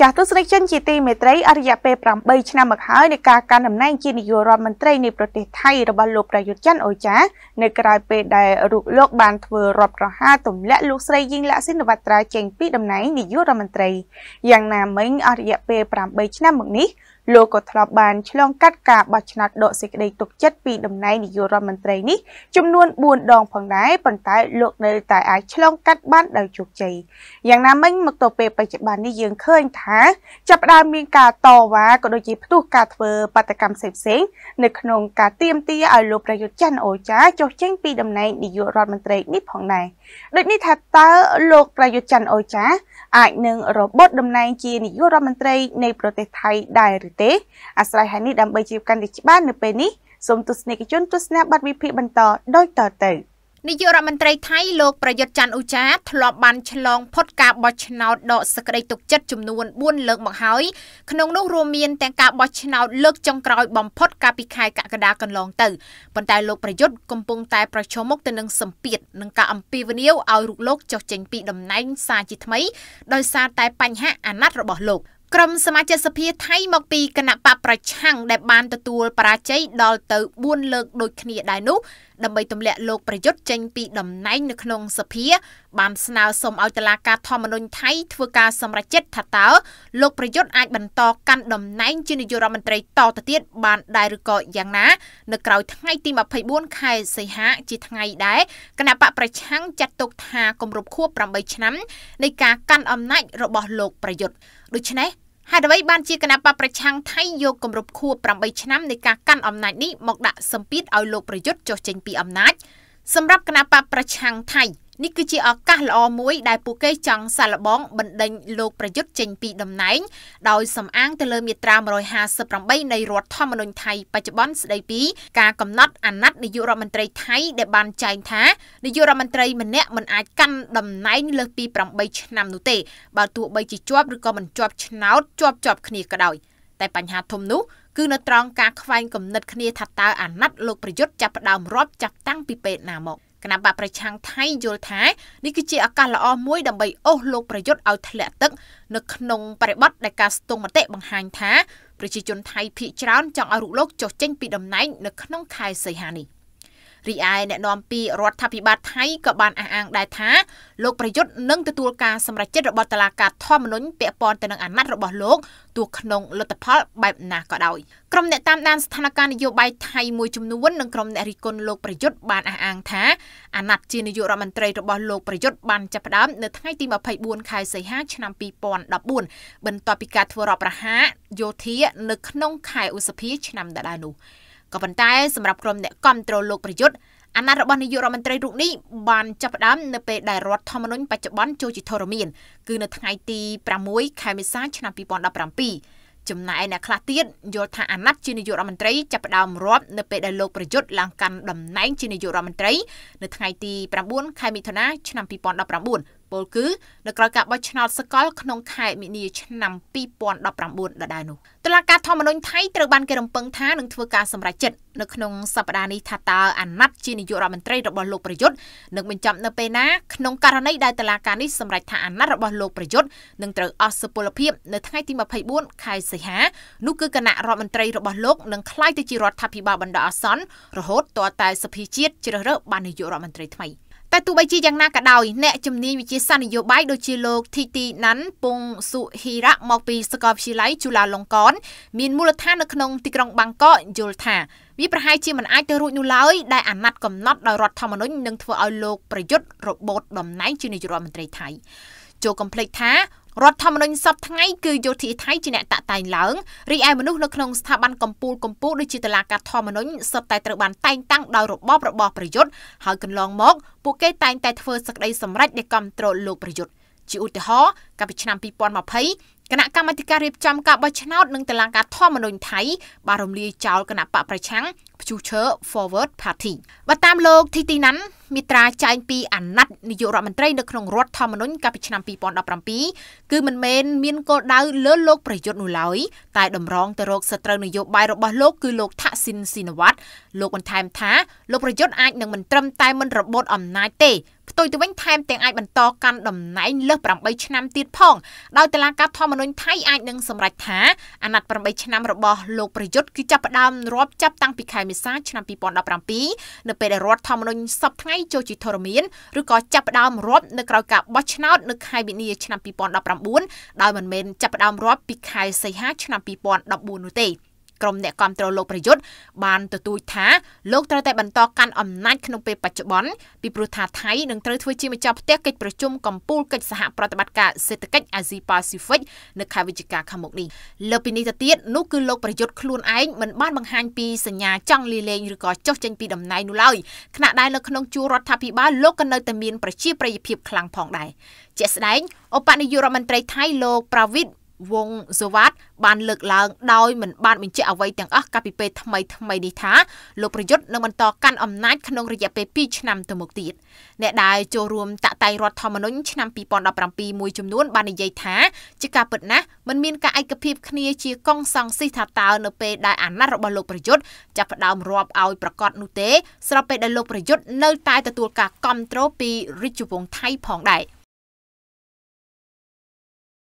ចាស់ទស្សនិកជនជាទីមេត្រីអរិយៈពេល8ឆ្នាំមកហើយនៃការកាន់តំណែងជានាយករដ្ឋមន្ត្រីនៃប្រទេសថៃរបស់លោកប្រយុទ្ធច័ន្ទអូចានៅក្រៅពេលដែលរូបលោកបានធ្វើរដ្ឋប្រហារទម្លាក់លោកស្រីយីងលាក់ស៊ីនវត្រាចេញពីតំណែងនាយករដ្ឋមន្ត្រីយ៉ាងណាមិញអរិយៈពេល8ឆ្នាំមកនេះលោកក៏ធ្លាប់បានឆ្លងកាត់ការបោះឆ្នោតដកសេចក្តីទុកចិត្តពីតំណែងនាយករដ្ឋមន្ត្រីនេះចំនួន4ដងផងដែរប៉ុន្តែលោកនៅតែអាចឆ្លងកាត់បាន ដោយជោគជ័យយ៉ាងណាមិញមកទៅពេលបច្ចុប្បន្ននេះយើងឃើញថាចាប់ផ្ដើមមានការតវ៉ាក៏ដូចជាផ្ទុះការធ្វើបាតកម្មផ្សេងៗនៅក្នុងការទាមទារឲ្យលោកប្រយុទ្ធច័ន្ទអូចាចុះចេញពីតំណែងនាយករដ្ឋមន្ត្រីនេះផងដែរដូចនេះថាតើលោកប្រយុទ្ធច័ន្ទអូចាអាចនឹងរបត់តំណែងជានាយករដ្ឋមន្ត្រីនៃប្រទេសថៃដែរឬទេអាស្រ័យហើយនេះដើម្បីជ្រាបកាន់តែច្បាស់នៅពេលនេះសូមទស្សនិកជនទស្សនាបទវិភាគបន្តដូចតទៅនាយករដ្ឋមន្ត្រីថៃលោកប្រយុទ្ធច័ន្ទអ៊ូចាធ្លាប់បានឆ្លងផុតការបោះឆ្នោតដកសក្តីទុកចិត្តចំនួន4លើកមកហើយក្នុងនោះរួមមានទាំងការបោះឆ្នោតលើកចុងក្រោយបំផុត កាលពីខែកក្កដាកន្លងទៅប៉ុន្តែលោកប្រយុទ្ធកំពុងតែប្រឈមមុខទៅនឹងសម្ពាធនិងការអំពាវនាវឲ្យរូបលោកចុះចេញពីតំណែងសារជាថ្មីដោយសារតែបញ្ហាអាណត្តិរបស់លោក។ក្រុមសមាជិកសភាថៃមកពីគណៈបកប្រឆាំងដែលបានទទួលបរាជ័យដល់ទៅ4លើក ដូចគ្នាដែរនោះ ដើម្បីទម្លាក់លោកប្រយុទ្ធចេញពីតំណែងនៅក្នុងសភាបានស្នើសុំឲ្យតុលាការធម្មនុញ្ញថៃធ្វើការសម្រេចចិត្តថាតើលោកប្រយុទ្ធអាចបន្តកាន់តំណែងជានាយករដ្ឋមន្ត្រីតទៅទៀតបានដែរឬក៏យ៉ាងណានៅក្រៅថ្ងៃទី24ខែសីហាជាថ្ងៃដែរគណៈបកប្រឆាំងចាត់ទុកថាគម្រប់ខួប8ឆ្នាំនៃការកាន់អំណាចរបស់លោកប្រយុទ្ធដូច្នេះហេតុអ្វីបានជាគណៈបកប្រឆាំងថៃយកគម្រប់ខួប8ឆ្នាំនៃការកាន់អំណាចនេះមកដាក់សម្ពាធឲ្យលោកប្រយុទ្ធចុះចេញពីអំណាច សម្រាប់គណៈបកប្រឆាំងថៃនេះគឺជាឱកាសល្អមួយដែលពួកគេចង់សាកល្បងបណ្ដេញលោកប្រយុទ្ធចេញពីតំណែងដោយសំអាងទៅលើមាត្រា158នៃរដ្ឋធម្មនុញ្ញថៃបច្ចុប្បន្នស្ដីពីការកំណត់អាណត្តិនាយករដ្ឋមន្ត្រីថៃដែលបានចែងថានាយករដ្ឋមន្ត្រីម្នាក់មិនអាចកាន់តំណែងលើសពី8ឆ្នាំនោះទេបើទោះបីជាជាប់ឬក៏មិនជាប់ឆ្នោតជាប់ជាប់គ្នាក៏ដោយតែបញ្ហាធំនោះគឺនៅត្រង់ការខ្វែងគំនិតគ្នាថាតើអាណត្តិលោកប្រយុទ្ធចាប់ផ្ដើមរាប់ចាប់តាំងពីពេលណាមកគណៈបកប្រឆាំងថៃយល់ថានេះគឺជាឱកាសល្អមួយដើម្បីអូសលោកប្រយុទ្ធឲ្យធ្លាក់ទឹកនៅក្នុងបរិបទដែលការស្ទង់មតិបង្ហាញថាប្រជាជន ថៃភៀកច្រើនចង់ឲ្យរូបលោកចុះចេញ ពីតំណែង នៅក្នុងខែសីហានេះរីឯអ្នកនាំពាក្យរដ្ឋាភិបាលថៃក៏បានអះអាងដែរថាលោកប្រយុទ្ធនឹងទទួលការសម្រេចចិត្តរបស់តុលាការធម្មនុញ្ញពាក់ព័ន្ធទៅនឹងអាណត្តិរបស់លោកទោះក្នុងលទ្ធផលបែបណាក៏ដោយក្រុមអ្នកតាមដានស្ថានភាពនយោបាយថៃមួយចំនួននិងក្រុមអ្នករិះគន់លោកប្រយុទ្ធបានអះអាងថាអាណត្តិជានាយករដ្ឋមន្ត្រីរបស់លោកប្រយុទ្ធបានចាប់ផ្ដើមនៅថ្ងៃទី24ខែសីហាឆ្នាំ2014បន្ទាប់ពីការធ្វើរដ្ឋប្រហារយោធា នៅក្នុងខែឧសភាឆ្នាំដដែលនោះ។ក៏ប៉ុន្តែ សម្រាប់ក្រុមអ្នកគ្រប់គ្រងលោកប្រយុទ្ធអាណត្តិរបស់នាយករដ្ឋមន្ត្រីរូបនេះបានចាប់ផ្ដើមនៅពេលដែលរដ្ឋធម្មនុញ្ញបច្ចុប្បន្នចូលជាធរមានគឺនៅថ្ងៃទី6ខែមេសាឆ្នាំ2017ចំណែកអ្នកខ្លះទៀតយល់ថាអាណត្តិជានាយករដ្ឋមន្ត្រីចាប់ផ្ដើមរាប់នៅពេលដែលលោកប្រយុទ្ធឡើងកាន់តំណែងជានាយករដ្ឋមន្ត្រី នៅថ្ងៃទី9ខែមិថុនាឆ្នាំ2019ពលគឺនៅក្រៅការបោះឆ្នោតសកលក្នុងខែមីនាឆ្នាំ2019ដដែលនោះតុលាការធម្មនុញ្ញថៃត្រូវបានគេរំពឹងថានឹងធ្វើការសម្រេចចិត្តនៅក្នុងសប្តាហ៍នេះថាតើអាណត្តិជានាយករដ្ឋមន្ត្រីរបស់លោកប្រយុទ្ធនឹងបញ្ចប់នៅពេលណាក្នុងករណីដែលតុលាការនេះសម្រេចថាអាណត្តិរបស់លោកប្រយុទ្ធនឹងត្រូវអស់សុពលភាពនៅថ្ងៃទី24ខែសីហានោះគឺគណៈរដ្ឋមន្ត្រីរបស់លោកនឹងក្លាយទៅជារដ្ឋាភិបាលបណ្ដោះអាសន្នរហូតទាល់តែសភាជាតិជ្រើសរើសបាននាយករដ្ឋមន្ត្រីថ្មី។តែទោះបីជាយ៉ាងណាក៏ដោយអ្នកជំនាញវិជាសាស្ត្រនយោបាយដូចជាលោក ធីទីណាន់ពងសុហិរៈមកពីសាកលវិទ្យាល័យជូឡាលង្កនមានមូលដ្ឋាននៅក្នុងទីក្រុងបាងកកយល់ថាវាប្រហែលជាមិនអាចទៅរួចនោះឡើយដែលអាណត្តិកំណត់ដោយរដ្ឋធម្មនុញ្ញនឹងធ្វើឲ្យលោកប្រយុទ្ធរបូតតំណែងជានាយករដ្ឋមន្ត្រីថៃចូលកំភ្លេចថារដ្ឋធម្មនុញ្ញសពថ្ងៃគឺយោធាថៃជាអ្នកតាក់តែងឡើងរីឯមនុស្សនៅក្នុងស្ថាប័នកម្ពុជាកម្ពុជាដូចជាតុលាការធម្មនុញ្ញសុទ្ធតែត្រូវបានតែងតាំងដោយរបបរបស់ប្រយុទ្ធហើយកន្លងមកពួកគេតែងតែធ្វើសក្តីសម្រេចដែលគ្រប់គ្រងលោកប្រយុទ្ធជាឧទាហរណ៍កាលពីឆ្នាំ2020គណៈកម្មាធិការរៀបចំការបោះឆ្នោតនិងតុលាការធម្មនុញ្ញថៃបានរំលាយចោលគណៈបកប្រឆាំងព្យុឈើ Forward Party បើតាមលោកធីទីណាន់មាត្រាចែងពីអាណត្តិនាយករដ្ឋមន្ត្រីនៅក្នុងរដ្ឋធម្មនុញ្ញកាលពីឆ្នាំ2017គឺមិនមែនមានគោលដៅលើលោកប្រយុទ្ធនោះឡើយតែតម្រង់ទៅរកសត្រូវនយោបាយរបស់លោកគឺលោកថាក់ស៊ីនស៊ីណវ៉ាត់លោកបន្ថែមថាលោកប្រយុទ្ធអាចនឹងមិនត្រឹមតែមិនរបត់អំណាចទេផ្ទុយទៅវិញថែមទាំងអាចបន្តកាន់តំណែងលើស8ឆ្នាំទៀតផងដោយតឡាការធម្មនុញ្ញថៃអាចនឹងសម្រេចថាអាណត្តិ8ឆ្នាំរបស់លោកប្រយុទ្ធគឺចាប់ផ្ដើមរាប់ចាប់តាំងពីខែមេសាឆ្នាំ2017នៅពេលដែលរដ្ឋធម្មនុញ្ញសពថ្ងៃចុះជាធរមានឬក៏ចាប់ផ្ដើមរាប់នៅក្រោយការបោះឆ្នោតនៅខែមីនាឆ្នាំ2019ដោយមិនមែនចាប់ផ្ដើមរាប់ពីខែសីហាឆ្នាំ2014នោះទេក្រុមអ្នកគាំទ្រលោកប្រយុទ្ធបានទទូចថាលោកត្រូវតែបន្តកាន់អំណាចក្នុងពេលបច្ចុប្បន្នពីព្រោះថាថៃនឹងត្រូវធ្វើជាម្ចាស់ផ្ទះកិច្ចប្រជុំកំពូលកិច្ចសហប្រតិបត្តិការសេដ្ឋកិច្ចអាស៊ីប៉ាស៊ីហ្វិកនៅខែវិច្ឆិកាខាងមុខនេះលើពីនេះទៅទៀតនោះគឺលោកប្រយុទ្ធខ្លួនឯងមិនបានបង្ហាញពីសញ្ញាចង់លាលែងឬក៏ចុះចេញពីតំណែងនោះឡើយខណៈដែលនៅក្នុងជួររដ្ឋាភិបាលលោកក៏នៅតែមានប្រជាប្រិយភាពខ្លាំងផងដែរជាក់ស្ដែងឧបនាយករដ្ឋមន្ត្រីថៃលោកប្រាវិតវងសវັດបានលើកឡើងដោយមិនបានបញ្ជាក់អ្វីទាំងអស់កាលពីពេលថ្មីថ្មីនេះថាលោកប្រយុទ្ធនឹងបន្តកាន់អំណាចក្នុងរយៈពេល2ឆ្នាំទៅមុខទៀតអ្នកដែលចូលរួមតាក់តែងរដ្ឋធម្មនុញ្ញឆ្នាំ2017មួយចំនួន បាននិយាយថាជាការពិតណាស់មិនមានការឯកភាពគ្នាជាកងសង្ស៊ីថាតើ នៅពេលដែលអាណត្តិរបស់លោកប្រយុទ្ធចាប់ផ្ដើមរាប់ឲ្យប្រកាសនោះទេស្របពេលដែលលោកប្រយុទ្ធនៅតែទទួលការគ្រប់គ្រងពីរាជវង្សថៃផងដែរ។